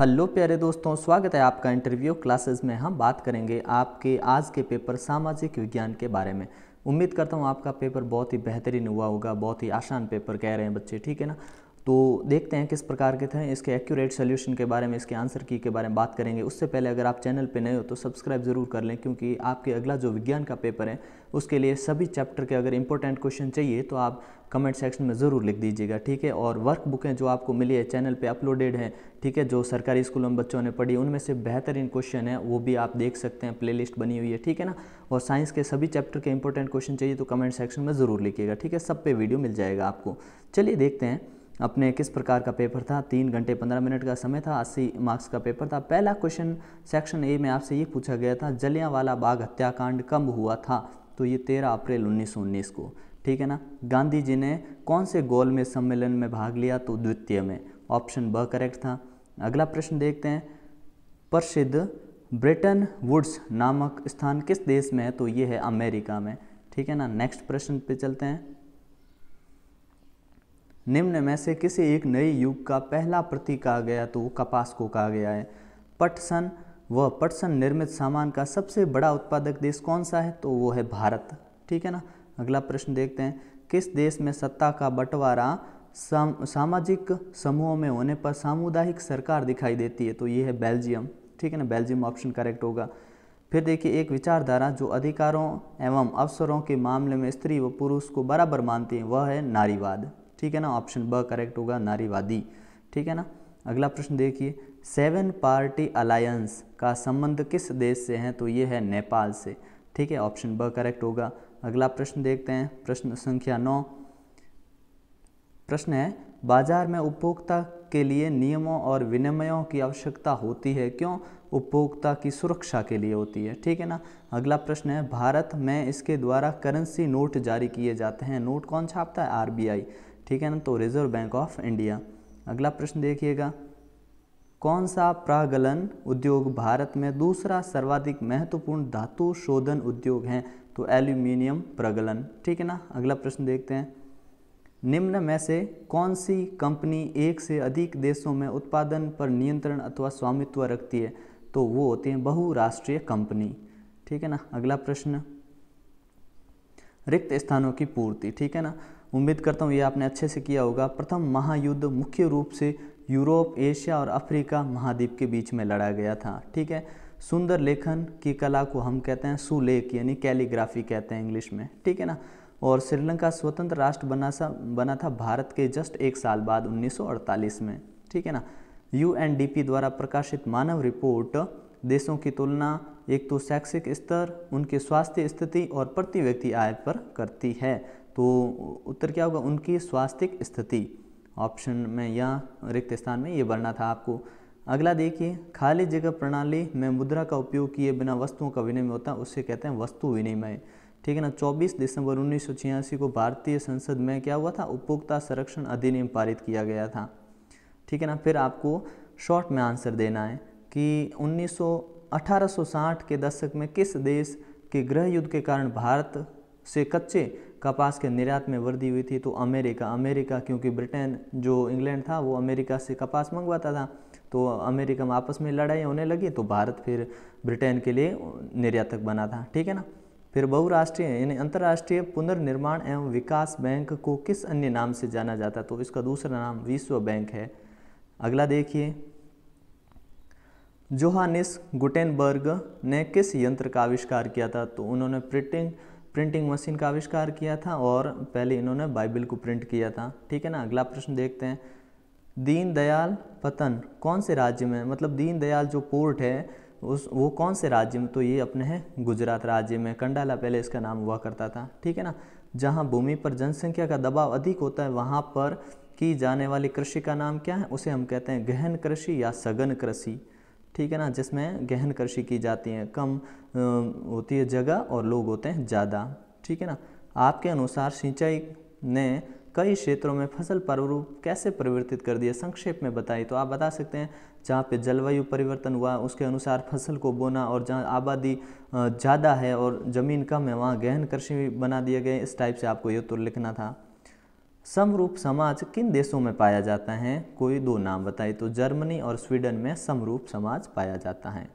hello प्यारे दोस्तों स्वागत है आपका इंटरव्यू क्लासेस में हम बात करेंगे आपके आज के पेपर सामाजिक विज्ञान के बारे में उम्मीद करता हूँ आपका पेपर बहुत ही बेहतरीन हुआ होगा बहुत ही आसान पेपर कह रहे हैं बच्चे ठीक है ना तो देखते हैं किस प्रकार के थे इसके एक्यूरेट सोल्यूशन के बारे में इसके आंसर की के बारे में बात करेंगे उससे पहले अगर आप चैनल पर नए हो तो सब्सक्राइब ज़रूर कर लें क्योंकि आपके अगला जो विज्ञान का पेपर है उसके लिए सभी चैप्टर के अगर इंपॉर्टेंट क्वेश्चन चाहिए तो आप कमेंट सेक्शन में ज़रूर लिख दीजिएगा ठीक है और वर्क बुकें जो आपको मिली है चैनल पे अपलोडेड हैं ठीक है जो सरकारी स्कूलों में बच्चों ने पढ़ी उनमें से बेहतरीन क्वेश्चन है वो भी आप देख सकते हैं प्लेलिस्ट बनी हुई है ठीक है ना और साइंस के सभी चैप्टर के इंपॉर्टेंट क्वेश्चन चाहिए तो कमेंट सेक्शन में ज़रूर लिखिएगा ठीक है सब पे वीडियो मिल जाएगा आपको चलिए देखते हैं अपने किस प्रकार का पेपर था तीन घंटे पंद्रह मिनट का समय था अस्सी मार्क्स का पेपर था पहला क्वेश्चन सेक्शन ए में आपसे ये पूछा गया था जलियावाला बाग हत्याकांड कब हुआ था तो ये तेरह अप्रैल उन्नीस को ठीक है ना गांधी जी ने कौन से गोल में सम्मेलन में भाग लिया तो द्वितीय में ऑप्शन ब करेक्ट था अगला प्रश्न देखते हैं प्रसिद्ध ब्रिटेन वुड्स नामक स्थान किस देश में है तो ये है अमेरिका में ठीक है ना नेक्स्ट प्रश्न पे चलते हैं निम्न में से किसी एक नए युग का पहला प्रतीक कहा गया तो वो कपास को कहा गया है पटसन वह पटसन निर्मित सामान का सबसे बड़ा उत्पादक देश कौन सा है तो वो है भारत ठीक है ना अगला प्रश्न देखते हैं किस देश में सत्ता का बंटवारा साम, सामाजिक समूहों में होने पर सामुदायिक सरकार दिखाई देती है तो ये है बेल्जियम ठीक है ना बेल्जियम ऑप्शन करेक्ट होगा फिर देखिए एक विचारधारा जो अधिकारों एवं अवसरों के मामले में स्त्री व पुरुष को बराबर मानती है वह है नारीवाद ठीक है ना ऑप्शन ब करेक्ट होगा नारीवादी ठीक है ना अगला प्रश्न देखिए सेवन पार्टी अलायंस का संबंध किस देश से है तो ये है नेपाल से ठीक है ऑप्शन ब करेक्ट होगा अगला प्रश्न देखते हैं प्रश्न संख्या नौ प्रश्न है बाजार में उपभोक्ता के लिए नियमों और विनिमयों की आवश्यकता होती है क्यों उपभोक्ता की सुरक्षा के लिए होती है ठीक है ना अगला प्रश्न है भारत में इसके द्वारा करेंसी नोट जारी किए जाते हैं नोट कौन छापता है आरबीआई ठीक है ना तो रिजर्व बैंक ऑफ इंडिया अगला प्रश्न देखिएगा कौन सा प्रागलन उद्योग भारत में दूसरा सर्वाधिक महत्वपूर्ण धातु शोधन उद्योग है तो एल्यूमिनियम प्रगलन ठीक है ना अगला प्रश्न देखते हैं निम्न में से कौन सी कंपनी एक से अधिक देशों में उत्पादन पर नियंत्रण अथवा स्वामित्व रखती है तो वो होती हैं बहुराष्ट्रीय कंपनी ठीक है ना अगला प्रश्न रिक्त स्थानों की पूर्ति ठीक है ना उम्मीद करता हूँ ये आपने अच्छे से किया होगा प्रथम महायुद्ध मुख्य रूप से यूरोप एशिया और अफ्रीका महाद्वीप के बीच में लड़ा गया था ठीक है सुंदर लेखन की कला को हम कहते हैं सुलेख यानी कैलीग्राफी कहते हैं इंग्लिश में ठीक है ना और श्रीलंका स्वतंत्र राष्ट्र बना सा बना था भारत के जस्ट एक साल बाद 1948 में ठीक है ना यूएनडीपी द्वारा प्रकाशित मानव रिपोर्ट देशों की तुलना एक तो शैक्षिक स्तर उनके स्वास्थ्य स्थिति और प्रति व्यक्ति आय पर करती है तो उत्तर क्या होगा उनकी स्वास्थ्य स्थिति ऑप्शन में या रिक्त स्थान में ये भरना था आपको अगला देखिए खाली जगह प्रणाली में मुद्रा का उपयोग किए बिना वस्तुओं का विनिमय होता है उससे कहते हैं वस्तु विनिमय ठीक है ना 24 दिसंबर उन्नीस को भारतीय संसद में क्या हुआ था उपभोक्ता संरक्षण अधिनियम पारित किया गया था ठीक है ना फिर आपको शॉर्ट में आंसर देना है कि उन्नीस के दशक में किस देश के गृह युद्ध के कारण भारत से कच्चे कपास के निर्यात में वृद्धि हुई थी तो अमेरिका अमेरिका क्योंकि ब्रिटेन जो इंग्लैंड था वो अमेरिका से कपास मंगवाता था तो अमेरिका में आपस में लड़ाई होने लगी तो भारत फिर ब्रिटेन के लिए निर्यातक बना था ठीक है ना फिर बहुराष्ट्रीय यानी अंतर्राष्ट्रीय पुनर्निर्माण एवं विकास बैंक को किस अन्य नाम से जाना जाता तो इसका दूसरा नाम विश्व बैंक है अगला देखिए जोहानिस गुटेनबर्ग ने किस यंत्र का आविष्कार किया था तो उन्होंने प्रिंटिंग प्रिंटिंग मशीन का आविष्कार किया था और पहले इन्होंने बाइबल को प्रिंट किया था ठीक है ना अगला प्रश्न देखते हैं दीनदयाल पतन कौन से राज्य में मतलब दीनदयाल जो पोर्ट है उस वो कौन से राज्य में तो ये अपने हैं गुजरात राज्य में कंडाला पहले इसका नाम हुआ करता था ठीक है ना जहाँ भूमि पर जनसंख्या का दबाव अधिक होता है वहाँ पर की जाने वाली कृषि का नाम क्या है उसे हम कहते हैं गहन कृषि या सघन कृषि ठीक है ना जिसमें गहन कृषि की जाती है कम होती है जगह और लोग होते हैं ज़्यादा ठीक है ना आपके अनुसार सिंचाई ने कई क्षेत्रों में फसल प्ररूप कैसे परिवर्तित कर दिया संक्षेप में बताइए तो आप बता सकते हैं जहाँ पे जलवायु परिवर्तन हुआ उसके अनुसार फसल को बोना और जहाँ आबादी ज़्यादा है और ज़मीन कम है वहाँ गहन कृषि बना दिए गए इस टाइप से आपको ये तो लिखना था समरूप समाज किन देशों में पाया जाता है कोई दो नाम बताए तो जर्मनी और स्वीडन में समरूप समाज पाया जाता है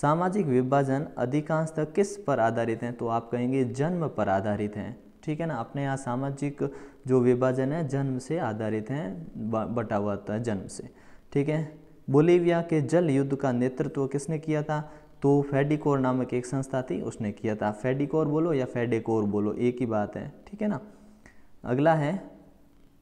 सामाजिक विभाजन अधिकांशतः किस पर आधारित हैं तो आप कहेंगे जन्म पर आधारित हैं ठीक है ना अपने यहाँ सामाजिक जो विभाजन है जन्म से आधारित हैं बटा हुआ था जन्म से ठीक है बोलीविया के जल युद्ध का नेतृत्व किसने किया था तो फेडिकोर नामक एक संस्था थी उसने किया था फेडिकोर बोलो या फेडेकोर बोलो एक ही बात है ठीक है ना अगला है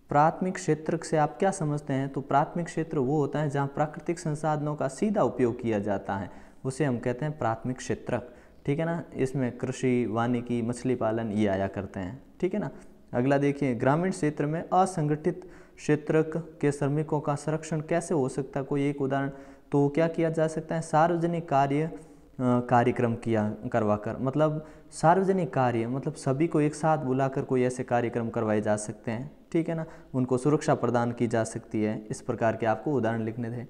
प्राथमिक क्षेत्र से आप क्या समझते हैं तो प्राथमिक क्षेत्र वो होता है जहाँ प्राकृतिक संसाधनों का सीधा उपयोग किया जाता है उसे हम कहते हैं प्राथमिक क्षेत्र ठीक है ना इसमें कृषि वानिकी मछली पालन ये आया करते हैं ठीक है ना अगला देखिए ग्रामीण क्षेत्र में असंगठित क्षेत्र के श्रमिकों का संरक्षण कैसे हो सकता है कोई एक उदाहरण तो क्या किया जा सकता है सार्वजनिक कार्य कार्यक्रम किया करवाकर मतलब सार्वजनिक कार्य मतलब सभी को एक साथ बुलाकर कोई ऐसे कार्यक्रम करवाए जा सकते हैं ठीक है ना उनको सुरक्षा प्रदान की जा सकती है इस प्रकार के आपको उदाहरण लिखने थे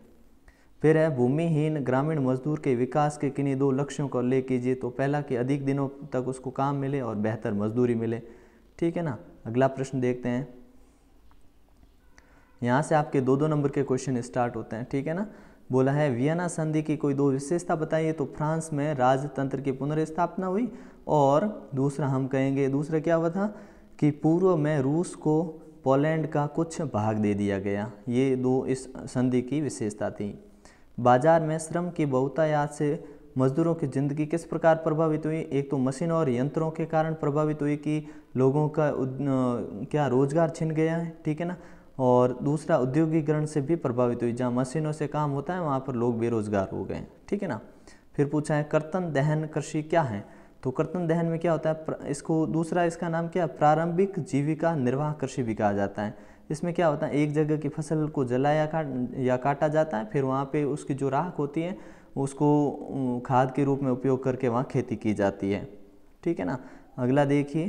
फिर है भूमिहीन ग्रामीण मजदूर के विकास के किन्हीं दो लक्ष्यों को ले कीजिए तो पहला कि अधिक दिनों तक उसको काम मिले और बेहतर मजदूरी मिले ठीक है ना अगला प्रश्न देखते हैं यहाँ से आपके दो दो नंबर के क्वेश्चन स्टार्ट होते हैं ठीक है ना बोला है वियना संधि की कोई दो विशेषता बताइए तो फ्रांस में राजतंत्र की पुनर्स्थापना हुई और दूसरा हम कहेंगे दूसरा क्या हुआ था कि पूर्व में रूस को पोलैंड का कुछ भाग दे दिया गया ये दो इस संधि की विशेषता थी बाजार में श्रम की बहुतायात से मजदूरों की ज़िंदगी किस प्रकार प्रभावित हुई एक तो मशीन और यंत्रों के कारण प्रभावित हुई कि लोगों का क्या रोज़गार छिन गया है ठीक है ना और दूसरा उद्योगीकरण से भी प्रभावित हुई जहाँ मशीनों से काम होता है वहाँ पर लोग बेरोजगार हो गए ठीक है ना फिर पूछा है कर्तन दहन कृषि क्या है तो कर्तन दहन में क्या होता है इसको दूसरा इसका नाम क्या प्रारंभिक जीविका निर्वाह कृषि भी कहा जाता है इसमें क्या होता है एक जगह की फसल को जलाया काट या काटा जाता है फिर वहाँ पे उसकी जो राख होती है उसको खाद के रूप में उपयोग करके वहाँ खेती की जाती है ठीक है ना अगला देखिए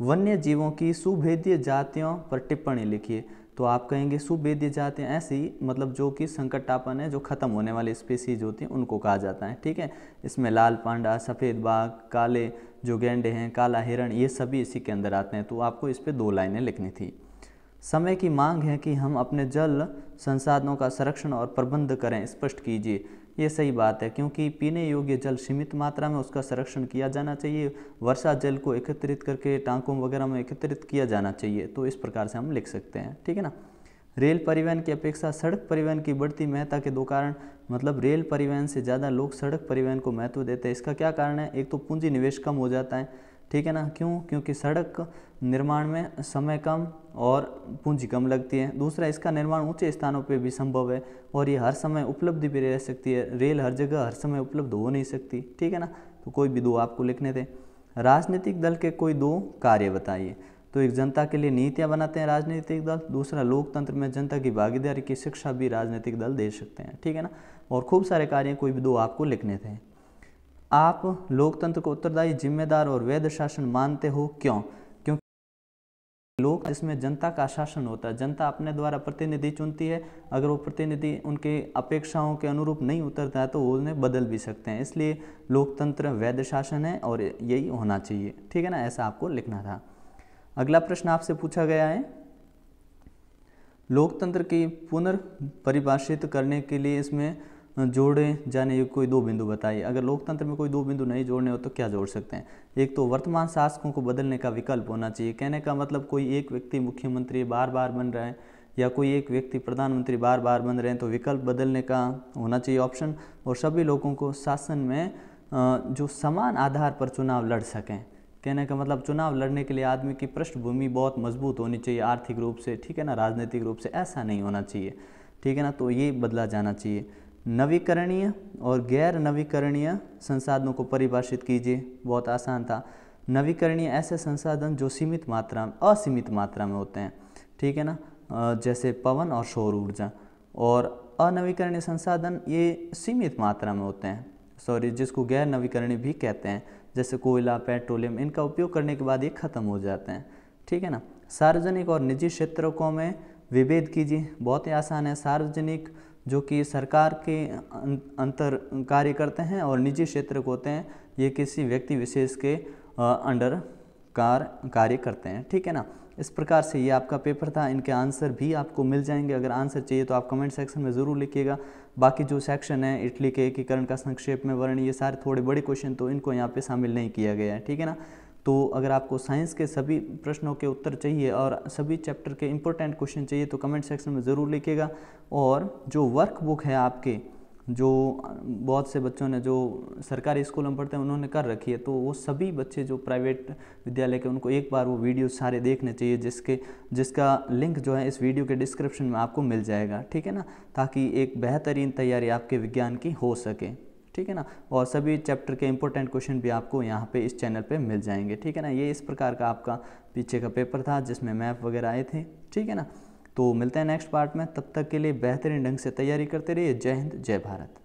वन्य जीवों की सुभेद्य जातियों पर टिप्पणी लिखिए तो आप कहेंगे सुभेद्य जातियाँ ऐसी मतलब जो कि संकटापन है जो ख़त्म होने वाली स्पीसीज होती हैं उनको कहा जाता है ठीक है इसमें लाल पांडा सफ़ेद बाघ काले जो गेंडे हैं काला हिरण ये सभी इसी के अंदर आते हैं तो आपको इस पर दो लाइनें लिखनी थी समय की मांग है कि हम अपने जल संसाधनों का संरक्षण और प्रबंध करें स्पष्ट कीजिए ये सही बात है क्योंकि पीने योग्य जल सीमित मात्रा में उसका संरक्षण किया जाना चाहिए वर्षा जल को एकत्रित करके टांकों वगैरह में एकत्रित किया जाना चाहिए तो इस प्रकार से हम लिख सकते हैं ठीक है ना रेल परिवहन की अपेक्षा सड़क परिवहन की बढ़ती महत्ता के दो कारण मतलब रेल परिवहन से ज़्यादा लोग सड़क परिवहन को महत्व देते हैं इसका क्या कारण है एक तो पूंजी निवेश कम हो जाता है ठीक है ना क्यों क्योंकि सड़क निर्माण में समय कम और पूंजी कम लगती है दूसरा इसका निर्माण ऊंचे स्थानों पर भी संभव है और ये हर समय उपलब्ध भी रह सकती है रेल हर जगह हर समय उपलब्ध हो नहीं सकती ठीक है ना तो कोई भी दो आपको लिखने थे राजनीतिक दल के कोई दो कार्य बताइए तो एक जनता के लिए नीतियाँ बनाते हैं राजनीतिक दल दूसरा लोकतंत्र में जनता की भागीदारी की शिक्षा भी राजनीतिक दल दे सकते हैं ठीक है ना और खूब सारे कार्य कोई भी दो आपको लिखने थे आप लोकतंत्र को उत्तरदायी जिम्मेदार और वैध शासन मानते हो क्यों क्योंकि लोक जिसमें जनता का शासन होता है जनता अपने द्वारा प्रतिनिधि चुनती है अगर वो प्रतिनिधि उनके अपेक्षाओं के अनुरूप नहीं उतरता है तो वो उन्हें बदल भी सकते हैं इसलिए लोकतंत्र वैध शासन है और यही होना चाहिए ठीक है ना ऐसा आपको लिखना था अगला प्रश्न आपसे पूछा गया है लोकतंत्र की पुनर्परिभाषित करने के लिए इसमें जोड़े जाने कोई दो बिंदु बताइए अगर लोकतंत्र में कोई दो बिंदु नहीं जोड़ने हो तो क्या जोड़ सकते हैं एक तो वर्तमान शासकों को बदलने का विकल्प होना चाहिए कहने का मतलब कोई एक व्यक्ति मुख्यमंत्री बार बार बन रहे हैं या कोई एक व्यक्ति प्रधानमंत्री बार बार बन रहे हैं तो विकल्प बदलने का होना चाहिए ऑप्शन और सभी लोगों को शासन में जो समान आधार पर चुनाव लड़ सकें कहने का मतलब चुनाव लड़ने के लिए आदमी की पृष्ठभूमि बहुत मजबूत होनी चाहिए आर्थिक रूप से ठीक है ना राजनीतिक रूप से ऐसा नहीं होना चाहिए ठीक है ना तो ये बदला जाना चाहिए नवीकरणीय और गैर नवीकरणीय संसाधनों को परिभाषित कीजिए बहुत आसान था नवीकरणीय ऐसे संसाधन जो सीमित मात्रा में असीमित मात्रा में होते हैं ठीक है ना जैसे पवन और सौर ऊर्जा और अनवीकरणीय संसाधन ये सीमित मात्रा में होते हैं सॉरी जिसको गैर नवीकरणीय भी कहते हैं जैसे कोयला पेट्रोलियम इनका उपयोग करने के बाद ये ख़त्म हो जाते हैं ठीक है ना सार्वजनिक और निजी क्षेत्रों को में विभेद कीजिए बहुत ही आसान है सार्वजनिक जो कि सरकार के अं-, अंतर कार्य करते हैं और निजी क्षेत्र को होते हैं ये किसी व्यक्ति विशेष के अंडर कार कार्य करते हैं ठीक है ना इस प्रकार से ये आपका पेपर था इनके आंसर भी आपको मिल जाएंगे अगर आंसर चाहिए तो आप कमेंट सेक्शन में ज़रूर लिखिएगा बाकी जो सेक्शन है इटली के एकीकरण का संक्षेप में वर्ण ये सारे थोड़े बड़े क्वेश्चन तो इनको यहाँ पे शामिल नहीं किया गया है ठीक है ना तो अगर आपको साइंस के सभी प्रश्नों के उत्तर चाहिए और सभी चैप्टर के इंपॉर्टेंट क्वेश्चन चाहिए तो कमेंट सेक्शन में ज़रूर लिखेगा और जो वर्क बुक है आपके जो बहुत से बच्चों ने जो सरकारी स्कूल में पढ़ते हैं उन्होंने कर रखी है तो वो सभी बच्चे जो प्राइवेट विद्यालय के उनको एक बार वो वीडियो सारे देखने चाहिए जिसके जिसका लिंक जो है इस वीडियो के डिस्क्रिप्शन में आपको मिल जाएगा ठीक है ना ताकि एक बेहतरीन तैयारी आपके विज्ञान की हो सके ठीक है ना और सभी चैप्टर के इंपॉर्टेंट क्वेश्चन भी आपको यहाँ पे इस चैनल पे मिल जाएंगे ठीक है ना ये इस प्रकार का आपका पीछे का पेपर था जिसमें मैप वगैरह आए थे ठीक है ना तो मिलते हैं नेक्स्ट पार्ट में तब तक के लिए बेहतरीन ढंग से तैयारी करते रहिए जय हिंद जय भारत